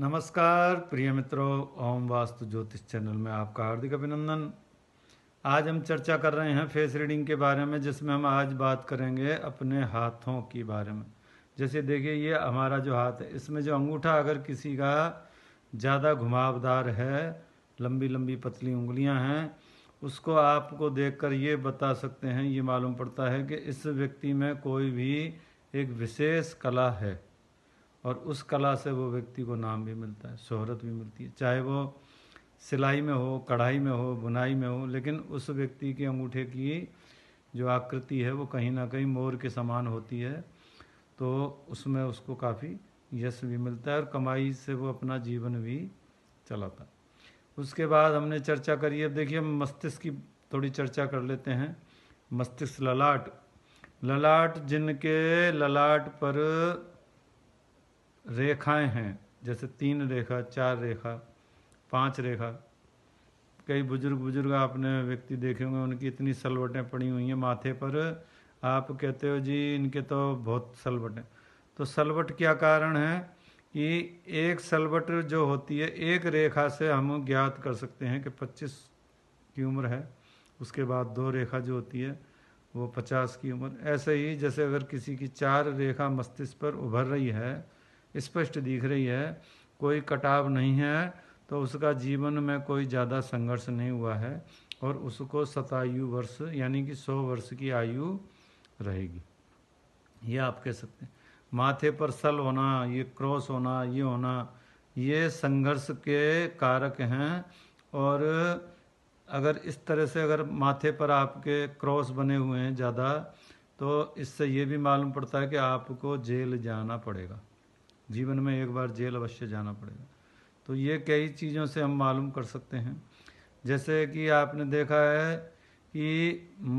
नमस्कार प्रिय मित्रों ओम वास्तु ज्योतिष चैनल में आपका हार्दिक अभिनंदन आज हम चर्चा कर रहे हैं फेस रीडिंग के बारे में जिसमें हम आज बात करेंगे अपने हाथों के बारे में जैसे देखिए ये हमारा जो हाथ है इसमें जो अंगूठा अगर किसी का ज़्यादा घुमावदार है लंबी लंबी पतली उंगलियां हैं उसको आपको देखकर ये बता सकते हैं ये मालूम पड़ता है कि इस व्यक्ति में कोई भी एक विशेष कला है और उस कला से वो व्यक्ति को नाम भी मिलता है शोहरत भी मिलती है चाहे वो सिलाई में हो कढ़ाई में हो बुनाई में हो लेकिन उस व्यक्ति के अंगूठे की जो आकृति है वो कहीं ना कहीं मोर के समान होती है तो उसमें उसको काफ़ी यश भी मिलता है और कमाई से वो अपना जीवन भी चलाता उसके बाद हमने चर्चा करी अब देखिए हम मस्तिष्क की थोड़ी चर्चा कर लेते हैं मस्तिष्क ललाट ललाट जिनके ललाट पर रेखाएं हैं जैसे तीन रेखा चार रेखा पांच रेखा कई बुजुर्ग बुजुर्ग आपने व्यक्ति देखे होंगे उनकी इतनी सलवटें पड़ी हुई हैं माथे पर आप कहते हो जी इनके तो बहुत सलवटें हैं तो सलवट क्या कारण है कि एक सलवट जो होती है एक रेखा से हम ज्ञात कर सकते हैं कि 25 की उम्र है उसके बाद दो रेखा जो होती है वो 50 की उम्र ऐसे ही जैसे अगर किसी की चार रेखा मस्तिष्क पर उभर रही है स्पष्ट दिख रही है कोई कटाव नहीं है तो उसका जीवन में कोई ज़्यादा संघर्ष नहीं हुआ है और उसको सतायु वर्ष यानी कि सौ वर्ष की आयु रहेगी ये आप कह सकते हैं माथे पर सल होना ये क्रॉस होना ये होना ये संघर्ष के कारक हैं और अगर इस तरह से अगर माथे पर आपके क्रॉस बने हुए हैं ज़्यादा तो इससे ये भी मालूम पड़ता है कि आपको जेल जाना पड़ेगा जीवन में एक बार जेल अवश्य जाना पड़ेगा तो ये कई चीज़ों से हम मालूम कर सकते हैं जैसे कि आपने देखा है कि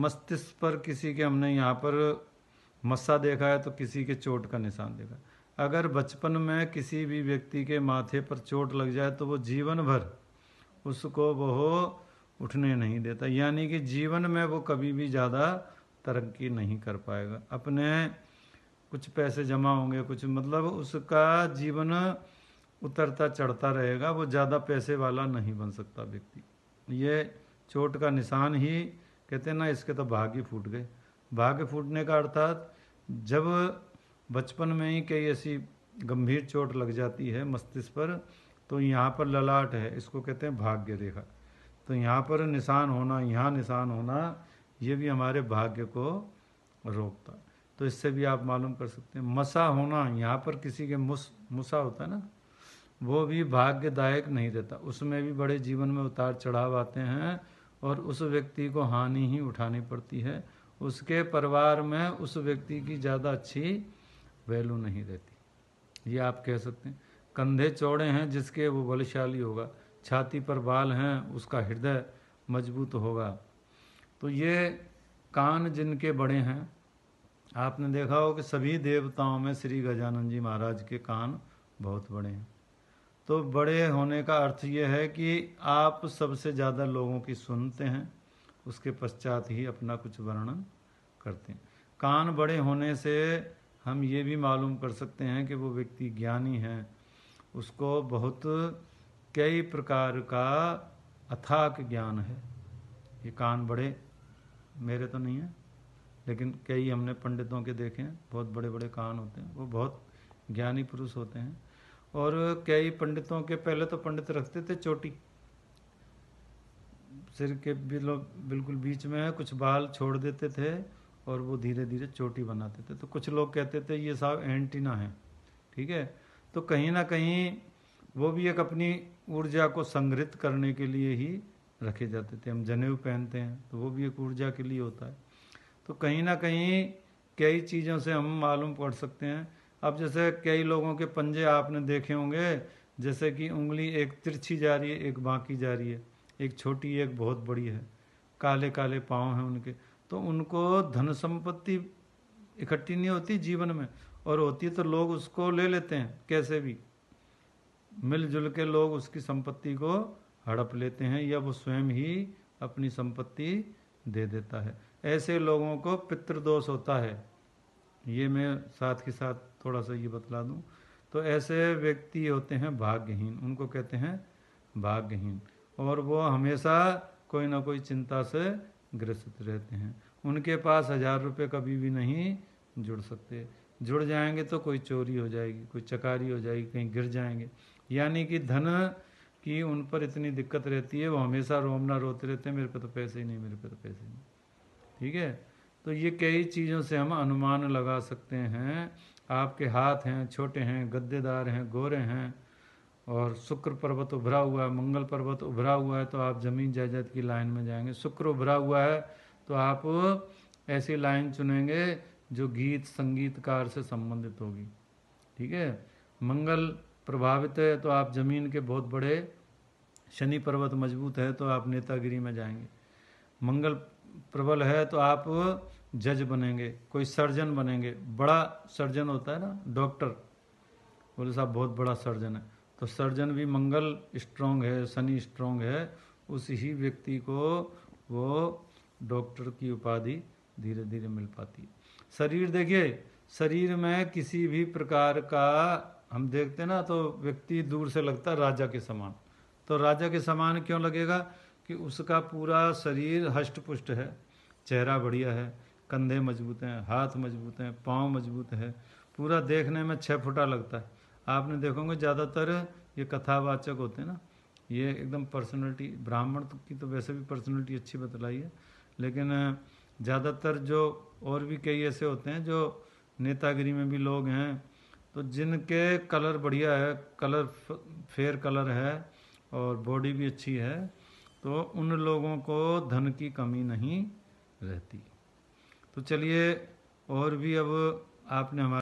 मस्तिष्क पर किसी के हमने यहाँ पर मस्सा देखा है तो किसी के चोट का निशान देखा अगर बचपन में किसी भी व्यक्ति के माथे पर चोट लग जाए तो वो जीवन भर उसको वह उठने नहीं देता यानी कि जीवन में वो कभी भी ज़्यादा तरक्की नहीं कर पाएगा अपने कुछ पैसे जमा होंगे कुछ मतलब उसका जीवन उतरता चढ़ता रहेगा वो ज़्यादा पैसे वाला नहीं बन सकता व्यक्ति ये चोट का निशान ही कहते हैं ना इसके तो भाग्य फूट गए भाग्य फूटने का अर्थात जब बचपन में ही कई ऐसी गंभीर चोट लग जाती है मस्तिष्क पर तो यहाँ पर ललाट है इसको कहते हैं भाग्य रेखा तो यहाँ पर निशान होना यहाँ निशान होना ये भी हमारे भाग्य को रोकता है तो इससे भी आप मालूम कर सकते हैं मसा होना यहाँ पर किसी के मुस मुसा होता है ना वो भी भाग्यदायक नहीं रहता उसमें भी बड़े जीवन में उतार चढ़ाव आते हैं और उस व्यक्ति को हानि ही उठानी पड़ती है उसके परिवार में उस व्यक्ति की ज़्यादा अच्छी वैल्यू नहीं रहती ये आप कह सकते हैं कंधे चौड़े हैं जिसके वो बलशाली होगा छाती पर बाल हैं उसका हृदय मजबूत होगा तो ये कान जिनके बड़े हैं आपने देखा हो कि सभी देवताओं में श्री गजानन जी महाराज के कान बहुत बड़े हैं तो बड़े होने का अर्थ ये है कि आप सबसे ज़्यादा लोगों की सुनते हैं उसके पश्चात ही अपना कुछ वर्णन करते हैं कान बड़े होने से हम ये भी मालूम कर सकते हैं कि वो व्यक्ति ज्ञानी है उसको बहुत कई प्रकार का अथाक ज्ञान है ये कान बड़े मेरे तो नहीं है लेकिन कई हमने पंडितों के देखे हैं बहुत बड़े बड़े कान होते हैं वो बहुत ज्ञानी पुरुष होते हैं और कई पंडितों के पहले तो पंडित रखते थे चोटी सिर के बिल्कुल बीच में कुछ बाल छोड़ देते थे और वो धीरे धीरे चोटी बनाते थे तो कुछ लोग कहते थे ये साहब एंटीना है ठीक है तो कहीं ना कहीं वो भी एक अपनी ऊर्जा को संग्रहित करने के लिए ही रखे जाते थे हम जनेऊ पहनते हैं तो वो भी एक ऊर्जा के लिए होता है तो कहीं ना कहीं कई चीज़ों से हम मालूम पड़ सकते हैं अब जैसे कई लोगों के पंजे आपने देखे होंगे जैसे कि उंगली एक तिरछी जा रही है एक बाकी जा रही है एक छोटी एक बहुत बड़ी है काले काले पाँव हैं उनके तो उनको धन संपत्ति इकट्ठी नहीं होती जीवन में और होती तो लोग उसको ले लेते हैं कैसे भी मिलजुल के लोग उसकी संपत्ति को हड़प लेते हैं या वो स्वयं ही अपनी संपत्ति दे देता है ऐसे लोगों को पितृदोष होता है ये मैं साथ के साथ थोड़ा सा ये बतला दूं तो ऐसे व्यक्ति होते हैं भाग्यहीन उनको कहते हैं भाग्यहीन और वो हमेशा कोई ना कोई चिंता से ग्रसित रहते हैं उनके पास हज़ार रुपये कभी भी नहीं जुड़ सकते जुड़ जाएंगे तो कोई चोरी हो जाएगी कोई चकारी हो जाएगी कहीं गिर जाएंगे यानी कि धन की उन पर इतनी दिक्कत रहती है वो हमेशा रोमना रोते रहते हैं मेरे पे तो पैसे ही नहीं मेरे पे तो पैसे ही नहीं ठीक है तो ये कई चीज़ों से हम अनुमान लगा सकते हैं आपके हाथ हैं छोटे हैं गद्देदार हैं गोरे हैं और शुक्र पर्वत उभरा हुआ है मंगल पर्वत उभरा हुआ है तो आप ज़मीन जायदाद की लाइन में जाएंगे शुक्र उभरा हुआ है तो आप ऐसी लाइन चुनेंगे जो गीत संगीतकार से संबंधित होगी ठीक है मंगल प्रभावित है तो आप ज़मीन के बहुत बड़े शनि पर्वत मजबूत है तो आप नेतागिरी में जाएंगे मंगल प्रबल है तो आप जज बनेंगे कोई सर्जन बनेंगे बड़ा सर्जन होता है ना डॉक्टर बोले साहब बहुत बड़ा सर्जन है तो सर्जन भी मंगल स्ट्रांग है शनि स्ट्रांग है उस ही व्यक्ति को वो डॉक्टर की उपाधि धीरे धीरे मिल पाती है शरीर देखिए शरीर में किसी भी प्रकार का हम देखते ना तो व्यक्ति दूर से लगता राजा के समान तो राजा के समान क्यों लगेगा कि उसका पूरा शरीर हष्ट पुष्ट है चेहरा बढ़िया है कंधे मजबूत हैं हाथ मजबूत हैं पाँव मजबूत है पूरा देखने में छः फुटा लगता है आपने देखोगे ज़्यादातर ये कथावाचक होते हैं ना ये एकदम पर्सनैलिटी ब्राह्मण की तो वैसे भी पर्सनैलिटी अच्छी बतलाई है लेकिन ज़्यादातर जो और भी कई ऐसे होते हैं जो नेतागिरी में भी लोग हैं तो जिनके कलर बढ़िया है कलर फेयर कलर है और बॉडी भी अच्छी है तो उन लोगों को धन की कमी नहीं रहती तो चलिए और भी अब आपने हमारे